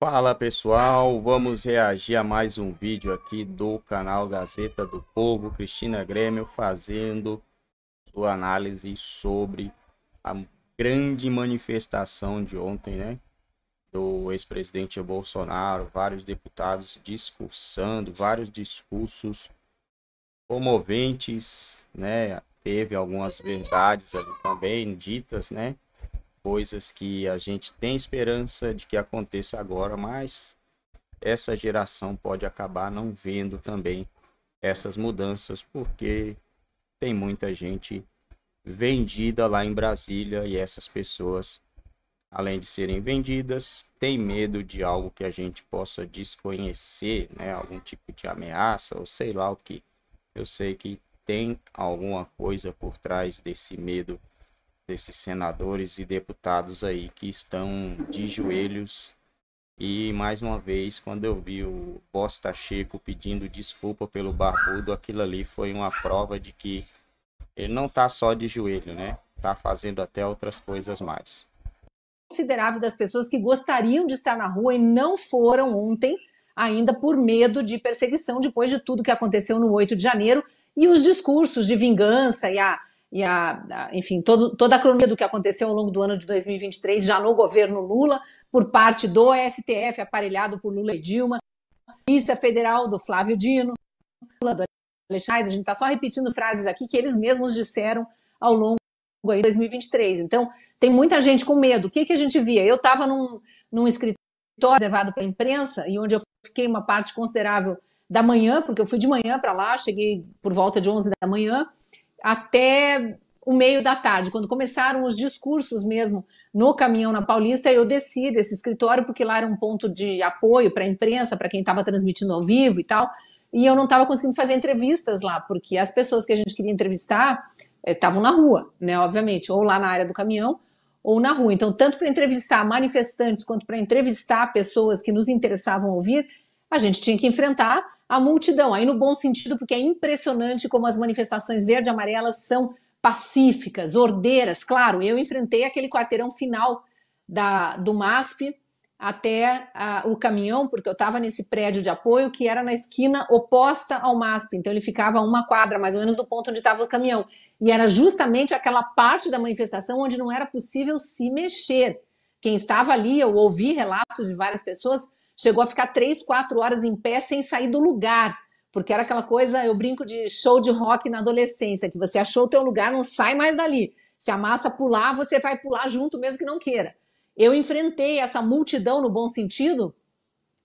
Fala pessoal, vamos reagir a mais um vídeo aqui do canal Gazeta do Povo, Cristina Grêmio fazendo sua análise sobre a grande manifestação de ontem, né? Do ex-presidente Bolsonaro, vários deputados discursando, vários discursos comoventes, né? Teve algumas verdades ali também ditas, né? coisas que a gente tem esperança de que aconteça agora, mas essa geração pode acabar não vendo também essas mudanças, porque tem muita gente vendida lá em Brasília e essas pessoas, além de serem vendidas, têm medo de algo que a gente possa desconhecer, né? algum tipo de ameaça ou sei lá o que. Eu sei que tem alguma coisa por trás desse medo desses senadores e deputados aí que estão de joelhos. E mais uma vez, quando eu vi o Costa Checo pedindo desculpa pelo barbudo, aquilo ali foi uma prova de que ele não está só de joelho, né? Tá fazendo até outras coisas mais. Considerável das pessoas que gostariam de estar na rua e não foram ontem, ainda por medo de perseguição depois de tudo que aconteceu no 8 de janeiro e os discursos de vingança e a e a, a enfim, todo, toda a cronologia do que aconteceu ao longo do ano de 2023, já no governo Lula, por parte do STF, aparelhado por Lula e Dilma, Polícia Federal do Flávio Dino, Lula do Alexandre, a gente está só repetindo frases aqui que eles mesmos disseram ao longo de 2023. Então, tem muita gente com medo. O que, que a gente via? Eu estava num, num escritório reservado para a imprensa, e onde eu fiquei uma parte considerável da manhã, porque eu fui de manhã para lá, cheguei por volta de 11 da manhã, até o meio da tarde, quando começaram os discursos mesmo no caminhão na Paulista, eu desci desse escritório, porque lá era um ponto de apoio para a imprensa, para quem estava transmitindo ao vivo e tal. E eu não estava conseguindo fazer entrevistas lá, porque as pessoas que a gente queria entrevistar estavam eh, na rua, né? Obviamente, ou lá na área do caminhão ou na rua. Então, tanto para entrevistar manifestantes quanto para entrevistar pessoas que nos interessavam ouvir, a gente tinha que enfrentar a multidão. Aí no bom sentido, porque é impressionante como as manifestações verde e amarelas são pacíficas, ordeiras. Claro, eu enfrentei aquele quarteirão final da, do MASP até a, o caminhão, porque eu estava nesse prédio de apoio que era na esquina oposta ao MASP, então ele ficava a uma quadra mais ou menos do ponto onde estava o caminhão. E era justamente aquela parte da manifestação onde não era possível se mexer. Quem estava ali, eu ouvi relatos de várias pessoas, chegou a ficar três, quatro horas em pé sem sair do lugar. Porque era aquela coisa, eu brinco de show de rock na adolescência, que você achou o teu lugar, não sai mais dali. Se a massa pular, você vai pular junto mesmo que não queira. Eu enfrentei essa multidão no bom sentido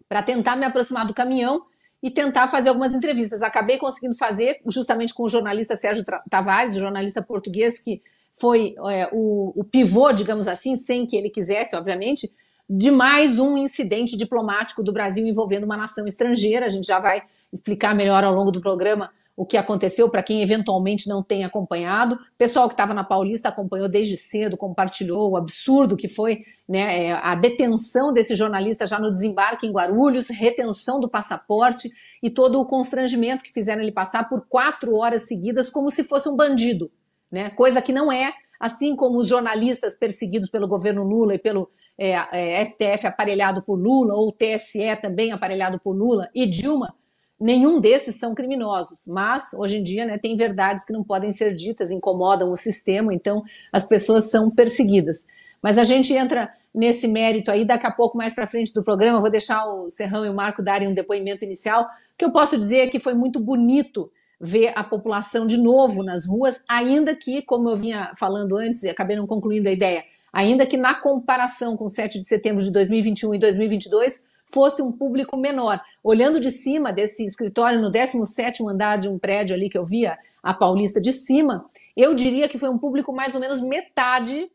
para tentar me aproximar do caminhão e tentar fazer algumas entrevistas. Acabei conseguindo fazer justamente com o jornalista Sérgio Tavares, jornalista português que foi é, o, o, pivô, digamos assim, sem que ele quisesse, obviamente, de mais um incidente diplomático do Brasil envolvendo uma nação estrangeira. A gente já vai explicar melhor ao longo do programa o que aconteceu para quem eventualmente não tem acompanhado. O pessoal que estava na Paulista acompanhou desde cedo, compartilhou o absurdo que foi né, é, a detenção desse jornalista já no desembarque em Guarulhos, retenção do passaporte e todo o constrangimento que fizeram ele passar por quatro horas seguidas como se fosse um bandido, né? Coisa que não é assim como os jornalistas perseguidos pelo governo Lula e pelo é, é, STF aparelhado por Lula, ou TSE também aparelhado por Lula e Dilma, nenhum desses são criminosos, mas hoje em dia né, tem verdades que não podem ser ditas, incomodam o sistema, então as pessoas são perseguidas. Mas a gente entra nesse mérito aí daqui a pouco, mais para frente do programa, vou deixar o Serrão e o Marco darem um depoimento inicial. O que eu posso dizer é que foi muito bonito ver a população de novo nas ruas, ainda que, como eu vinha falando antes e acabei não concluindo a ideia, ainda que na comparação com 7 de setembro de 2021 e 2022 fosse um público menor. Olhando de cima desse escritório, no 17º andar de um prédio ali que eu via, a Paulista de cima, eu diria que foi um público mais ou menos metade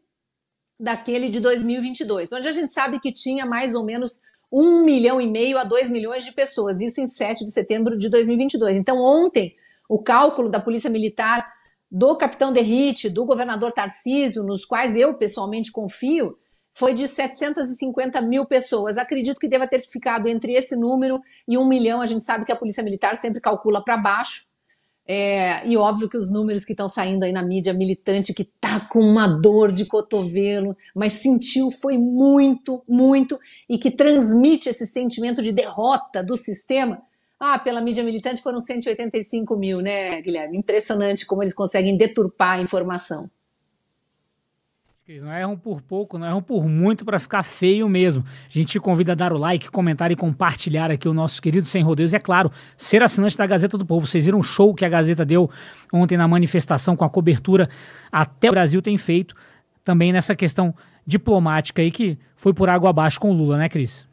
daquele de 2022, onde a gente sabe que tinha mais ou menos 1 milhão e meio a 2 milhões de pessoas, isso em 7 de setembro de 2022. Então, ontem, o cálculo da Polícia Militar, do capitão Derrite, do governador Tarcísio, nos quais eu pessoalmente confio, foi de 750 mil pessoas. Acredito que deva ter ficado entre esse número e um milhão. A gente sabe que a Polícia Militar sempre calcula para baixo. É, e óbvio que os números que estão saindo aí na mídia militante que tá com uma dor de cotovelo, mas sentiu foi muito, muito, e que transmite esse sentimento de derrota do sistema, ah, pela mídia militante foram 185 mil, né, Guilherme? Impressionante como eles conseguem deturpar a informação. Eles não erram por pouco, não erram por muito para ficar feio mesmo. A gente te convida a dar o like, comentar e compartilhar aqui o nosso querido Sem Rodeios. E é claro, ser assinante da Gazeta do Povo. Vocês viram o show que a Gazeta deu ontem na manifestação com a cobertura até o Brasil tem feito também nessa questão diplomática aí que foi por água abaixo com o Lula, né, Cris?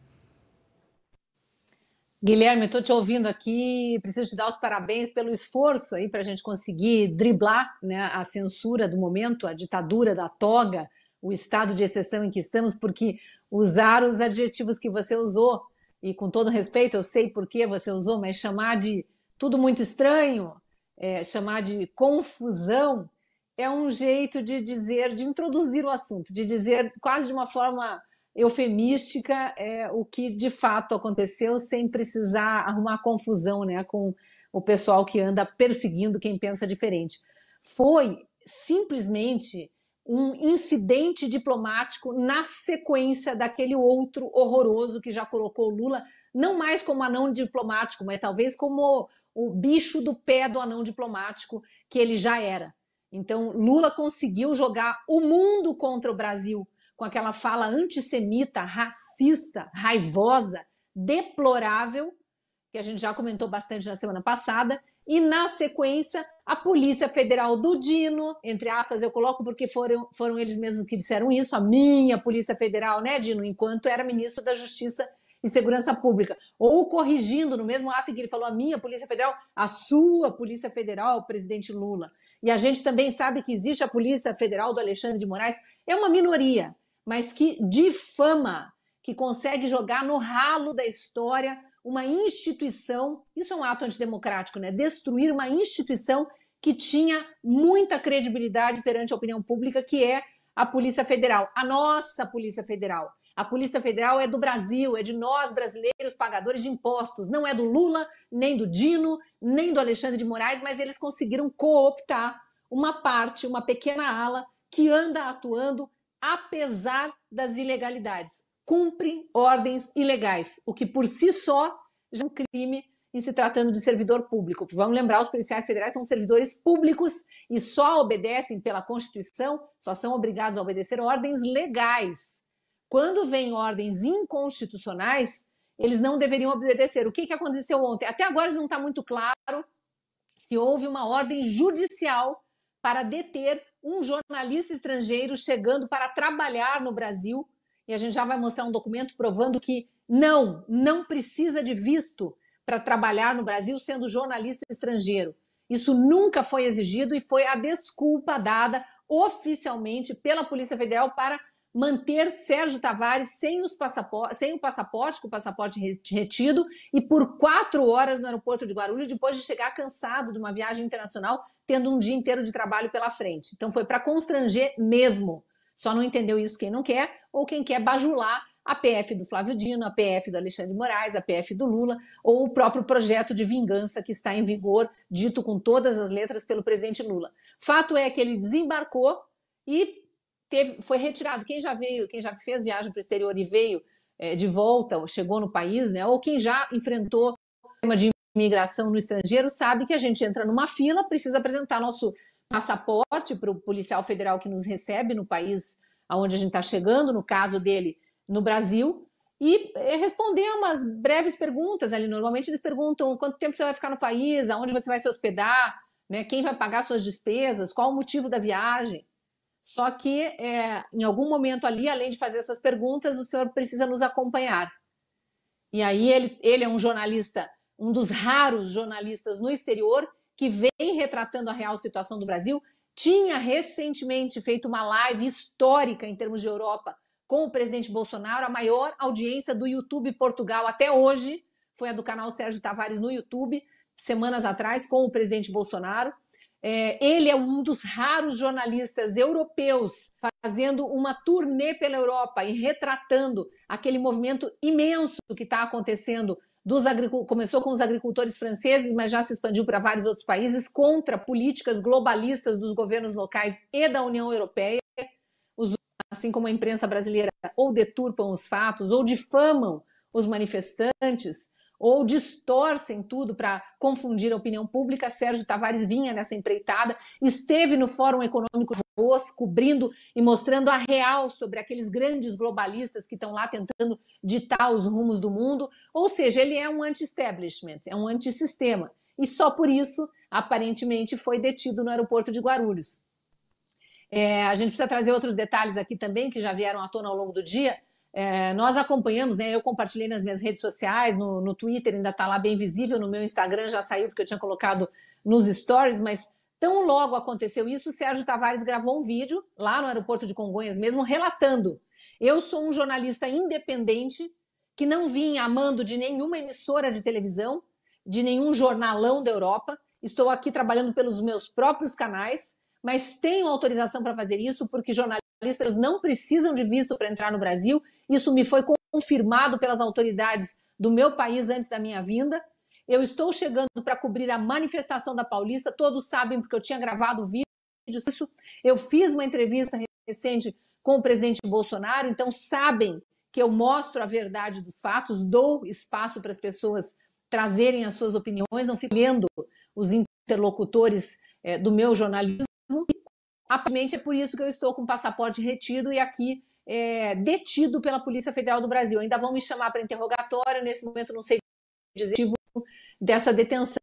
Guilherme, estou te ouvindo aqui, preciso te dar os parabéns pelo esforço aí para a gente conseguir driblar né, a censura do momento, a ditadura da toga, o estado de exceção em que estamos, porque usar os adjetivos que você usou, e com todo respeito, eu sei por que você usou, mas chamar de tudo muito estranho, é, chamar de confusão, é um jeito de dizer, de introduzir o assunto, de dizer quase de uma forma eufemística é, o que de fato aconteceu, sem precisar arrumar confusão né, com o pessoal que anda perseguindo quem pensa diferente. Foi simplesmente um incidente diplomático na sequência daquele outro horroroso que já colocou Lula, não mais como anão diplomático, mas talvez como o, o bicho do pé do anão diplomático que ele já era. Então, Lula conseguiu jogar o mundo contra o Brasil com aquela fala antissemita, racista, raivosa, deplorável, que a gente já comentou bastante na semana passada, e na sequência a Polícia Federal do Dino, entre aspas eu coloco porque foram, foram eles mesmos que disseram isso, a minha Polícia Federal, né, Dino, enquanto era ministro da Justiça e Segurança Pública, ou corrigindo no mesmo ato em que ele falou a minha Polícia Federal, a sua Polícia Federal, presidente Lula. E a gente também sabe que existe a Polícia Federal do Alexandre de Moraes, é uma minoria, mas que difama, que consegue jogar no ralo da história uma instituição. Isso é um ato antidemocrático, né? Destruir uma instituição que tinha muita credibilidade perante a opinião pública, que é a Polícia Federal, a nossa Polícia Federal. A Polícia Federal é do Brasil, é de nós brasileiros pagadores de impostos. Não é do Lula, nem do Dino, nem do Alexandre de Moraes, mas eles conseguiram cooptar uma parte, uma pequena ala que anda atuando apesar das ilegalidades. Cumprem ordens ilegais, o que por si só já é um crime em se tratando de servidor público. Vamos lembrar, os policiais federais são servidores públicos e só obedecem pela Constituição, só são obrigados a obedecer ordens legais. Quando vêm ordens inconstitucionais, eles não deveriam obedecer. O que, que aconteceu ontem? Até agora não está muito claro se houve uma ordem judicial para deter um jornalista estrangeiro chegando para trabalhar no Brasil, e a gente já vai mostrar um documento provando que não, não precisa de visto para trabalhar no Brasil sendo jornalista estrangeiro. Isso nunca foi exigido e foi a desculpa dada oficialmente pela Polícia Federal para manter Sérgio Tavares sem, os sem o passaporte, com o passaporte retido, e por quatro horas no aeroporto de Guarulhos, depois de chegar cansado de uma viagem internacional, tendo um dia inteiro de trabalho pela frente. Então foi para constranger mesmo. Só não entendeu isso quem não quer, ou quem quer bajular a PF do Flávio Dino, a PF do Alexandre Moraes, a PF do Lula, ou o próprio projeto de vingança que está em vigor, dito com todas as letras pelo presidente Lula. Fato é que ele desembarcou e teve, foi retirado. Quem já veio, quem já fez viagem para o exterior e veio é, de volta, ou chegou no país, né? Ou quem já enfrentou problema de imigração no estrangeiro sabe que a gente entra numa fila, precisa apresentar nosso passaporte para o policial federal que nos recebe no país aonde a gente está chegando, no caso dele, no Brasil, e é, responder umas breves perguntas ali. Normalmente eles perguntam quanto tempo você vai ficar no país, aonde você vai se hospedar, né, quem vai pagar suas despesas, qual o motivo da viagem. Só que é, em algum momento ali, além de fazer essas perguntas, o senhor precisa nos acompanhar. E aí ele, ele é um jornalista, um dos raros jornalistas no exterior que vem retratando a real situação do Brasil. Tinha recentemente feito uma live histórica em termos de Europa com o presidente Bolsonaro, a maior audiência do YouTube Portugal até hoje foi a do canal Sérgio Tavares no YouTube, semanas atrás, com o presidente Bolsonaro. É, ele é um dos raros jornalistas europeus fazendo uma turnê pela Europa e retratando aquele movimento imenso que está acontecendo. começou com os agricultores franceses, mas já se expandiu para vários outros países contra políticas globalistas dos governos locais e da União Europeia. Os, assim como a imprensa brasileira ou deturpam os fatos ou difamam os manifestantes, ou distorcem tudo para confundir a opinião pública. Sérgio Tavares vinha nessa empreitada, esteve no Fórum Econômico de Davos, cobrindo e mostrando a real sobre aqueles grandes globalistas que estão lá tentando ditar os rumos do mundo. Ou seja, ele é um anti-establishment, é um antissistema. E só por isso, aparentemente, foi detido no aeroporto de Guarulhos. É, a gente precisa trazer outros detalhes aqui também, que já vieram à tona ao longo do dia, é, nós acompanhamos, né? Eu compartilhei nas minhas redes sociais, no, no Twitter ainda está lá bem visível, no meu Instagram já saiu porque eu tinha colocado nos stories, mas tão logo aconteceu isso, o Sérgio Tavares gravou um vídeo lá no aeroporto de Congonhas mesmo, relatando. Eu sou um jornalista independente que não vim amando de nenhuma emissora de televisão, de nenhum jornalão da Europa. Estou aqui trabalhando pelos meus próprios canais mas tenho autorização para fazer isso porque jornalistas não precisam de visto para entrar no Brasil. Isso me foi confirmado pelas autoridades do meu país antes da minha vinda. Eu estou chegando para cobrir a manifestação da Paulista, todos sabem porque eu tinha gravado vídeos. vídeo disso. Eu fiz uma entrevista recente com o presidente Bolsonaro, então sabem que eu mostro a verdade dos fatos, dou espaço para as pessoas trazerem as suas opiniões, não fico lendo os interlocutores é, do meu jornalismo. Aparentemente é por isso que eu estou com o passaporte retido e aqui é, detido pela Polícia Federal do Brasil. Ainda vão me chamar para interrogatório, nesse momento não sei dizer dessa detenção.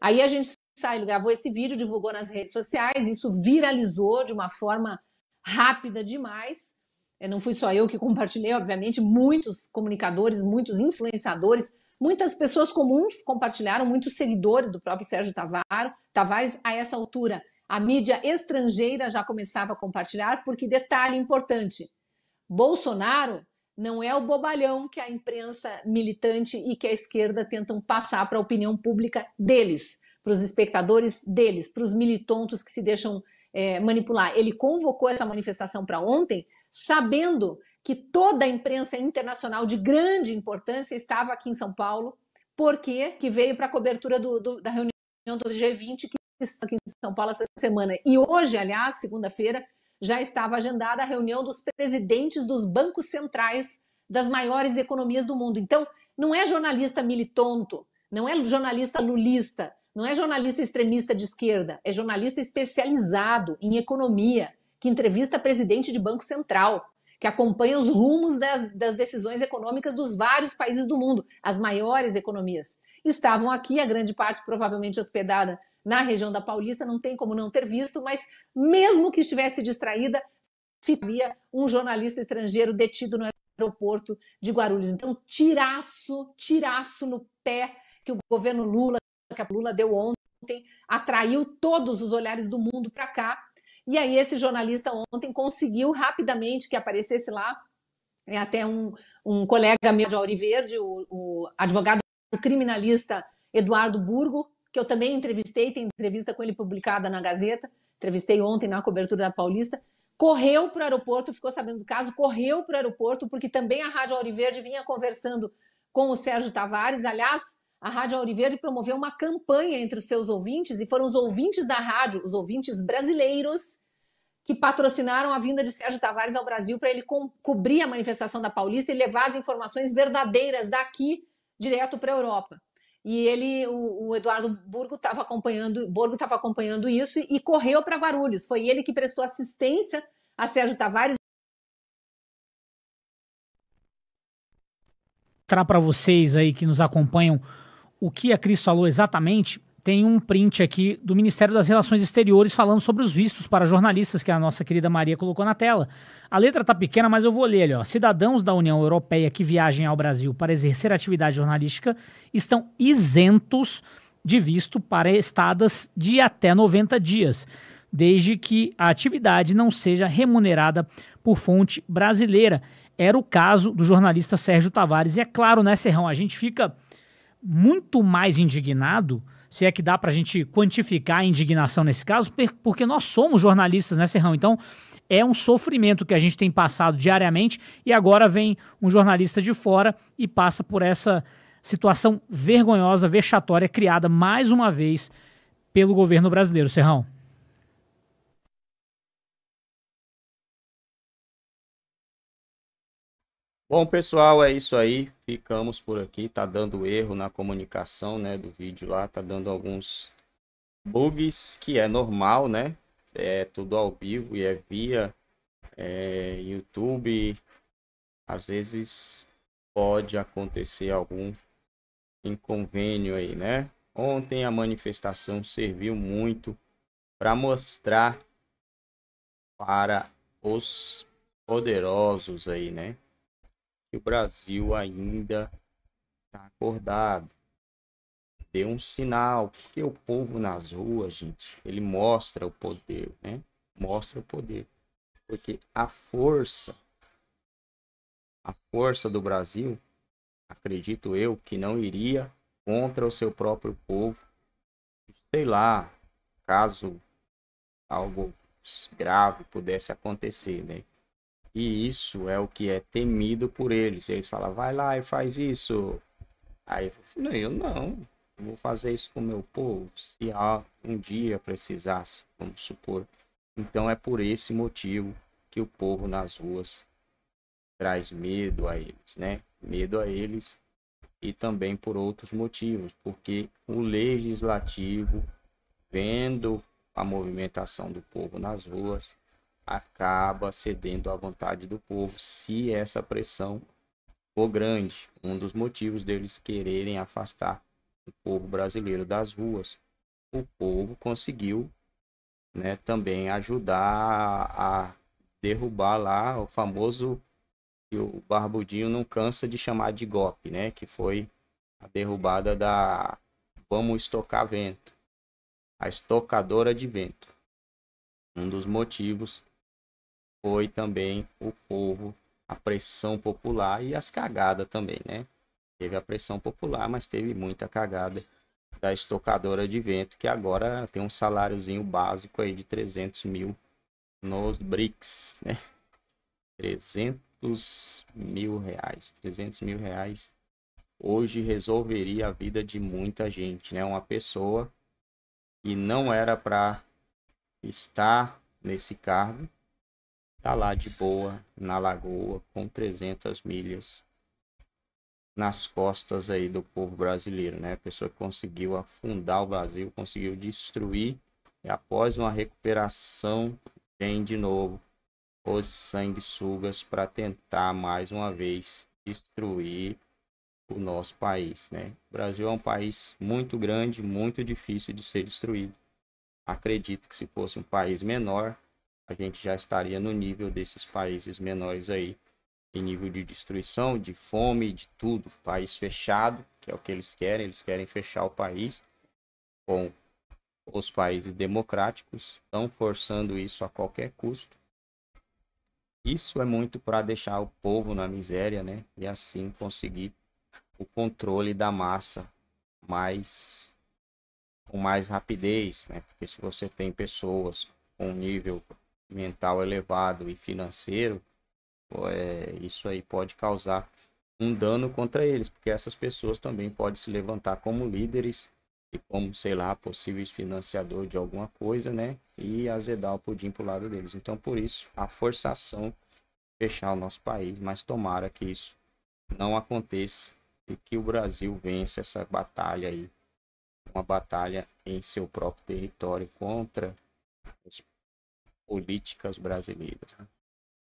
Aí a gente sai, gravou esse vídeo, divulgou nas redes sociais, isso viralizou de uma forma rápida demais. É, não fui só eu que compartilhei, obviamente, muitos comunicadores, muitos influenciadores, muitas pessoas comuns compartilharam, muitos seguidores do próprio Sérgio Tavares Tavares. A essa altura, a mídia estrangeira já começava a compartilhar, porque detalhe importante: Bolsonaro não é o bobalhão que a imprensa militante e que a esquerda tentam passar para a opinião pública deles, para os espectadores deles, para os militontos que se deixam é, manipular. Ele convocou essa manifestação para ontem, sabendo que toda a imprensa internacional de grande importância estava aqui em São Paulo, porque que veio para a cobertura do, do, da reunião do G20, que aqui em São Paulo essa semana. E hoje, aliás, segunda-feira, já estava agendada a reunião dos presidentes dos bancos centrais das maiores economias do mundo. Então, não é jornalista militonto, não é jornalista lulista, não é jornalista extremista de esquerda, é jornalista especializado em economia, que entrevista presidente de Banco Central, que acompanha os rumos das, das decisões econômicas dos vários países do mundo, as maiores economias. Estavam aqui, a grande parte provavelmente hospedada na região da Paulista, não tem como não ter visto, mas mesmo que estivesse distraída, havia um jornalista estrangeiro detido no aeroporto de Guarulhos. Então, tiraço, tiraço no pé que o governo Lula, que a Lula deu ontem, atraiu todos os olhares do mundo para cá. E aí, esse jornalista ontem conseguiu rapidamente que aparecesse lá é até um, um colega meu de Auriverde, o, o advogado criminalista Eduardo Burgo, que eu também entrevistei, tem entrevista com ele publicada na Gazeta, entrevistei ontem na cobertura da Paulista, correu para o aeroporto, ficou sabendo do caso, correu para o aeroporto, porque também a Rádio Auriverde vinha conversando com o Sérgio Tavares. Aliás, a Rádio Auriverde promoveu uma campanha entre os seus ouvintes, e foram os ouvintes da rádio, os ouvintes brasileiros, que patrocinaram a vinda de Sérgio Tavares ao Brasil para ele cobrir a manifestação da Paulista e levar as informações verdadeiras daqui direto para a Europa. E ele, o, o Eduardo Burgo estava acompanhando, Borgo estava acompanhando isso e, e correu para Guarulhos. Foi ele que prestou assistência a Sérgio Tavares. Mostrar para vocês aí que nos acompanham o que a Cris falou exatamente tem um print aqui do Ministério das Relações Exteriores falando sobre os vistos para jornalistas que a nossa querida Maria colocou na tela. A letra tá pequena, mas eu vou ler ali, ó. Cidadãos da União Europeia que viajem ao Brasil para exercer atividade jornalística estão isentos de visto para estadas de até 90 dias, desde que a atividade não seja remunerada por fonte brasileira. Era o caso do jornalista Sérgio Tavares. E é claro, né, Serrão, a gente fica muito mais indignado se é que dá para a gente quantificar a indignação nesse caso, porque nós somos jornalistas, né, Serrão? Então, é um sofrimento que a gente tem passado diariamente e agora vem um jornalista de fora e passa por essa situação vergonhosa, vexatória, criada mais uma vez pelo governo brasileiro, Serrão. Bom, pessoal, é isso aí. Ficamos por aqui. Tá dando erro na comunicação, né, do vídeo lá, tá dando alguns bugs, que é normal, né? É tudo ao vivo e é via é, YouTube. Às vezes pode acontecer algum inconvênio aí, né? Ontem a manifestação serviu muito para mostrar para os poderosos aí, né? que o Brasil ainda está acordado. Dê um sinal, porque o povo nas ruas, gente, ele mostra o poder, né? Mostra o poder. Porque a força, a força do Brasil, acredito eu, que não iria contra o seu próprio povo. Sei lá, caso algo grave pudesse acontecer, né? E isso é o que é temido por eles. Eles falam, vai lá e faz isso. Aí eu não, eu vou fazer isso com o meu povo, se um dia precisasse, vamos supor. Então é por esse motivo que o povo nas ruas traz medo a eles, né? Medo a eles e também por outros motivos, porque o legislativo, vendo a movimentação do povo nas ruas, acaba cedendo à vontade do povo se essa pressão for grande. Um dos motivos deles quererem afastar o povo brasileiro das ruas. O povo conseguiu né, também ajudar a derrubar lá o famoso que o Barbudinho não cansa de chamar de golpe, né? Que foi a derrubada da Vamos Estocar Vento, a estocadora de vento. Um dos motivos foi também o povo, a pressão popular e as cagadas também, né? Teve a pressão popular, mas teve muita cagada da estocadora de vento, que agora tem um saláriozinho básico aí de 300 mil nos BRICS, né? 300 mil reais, 300 mil reais hoje resolveria a vida de muita gente, né? Uma pessoa que não era para estar nesse cargo Tá lá de boa, na lagoa, com 300 milhas nas costas aí do povo brasileiro, né? A pessoa que conseguiu afundar o Brasil, conseguiu destruir e após uma recuperação vem de novo os sanguessugas para tentar mais uma vez destruir o nosso país, né? O Brasil é um país muito grande, muito difícil de ser destruído. Acredito que se fosse um país menor, a gente já estaria no nível desses países menores aí, em nível de destruição, de fome, de tudo. País fechado, que é o que eles querem, eles querem fechar o país com os países democráticos, estão forçando isso a qualquer custo. Isso é muito para deixar o povo na miséria, né? E assim conseguir o controle da massa mais com mais rapidez, né? Porque se você tem pessoas com nível mental elevado e financeiro, é, isso aí pode causar um dano contra eles, porque essas pessoas também podem se levantar como líderes e como, sei lá, possíveis financiadores de alguma coisa, né? E azedar o pudim pro lado deles. Então, por isso, a forçação fechar o nosso país, mas tomara que isso não aconteça e que o Brasil vença essa batalha aí, uma batalha em seu próprio território contra os políticas brasileiras. Né?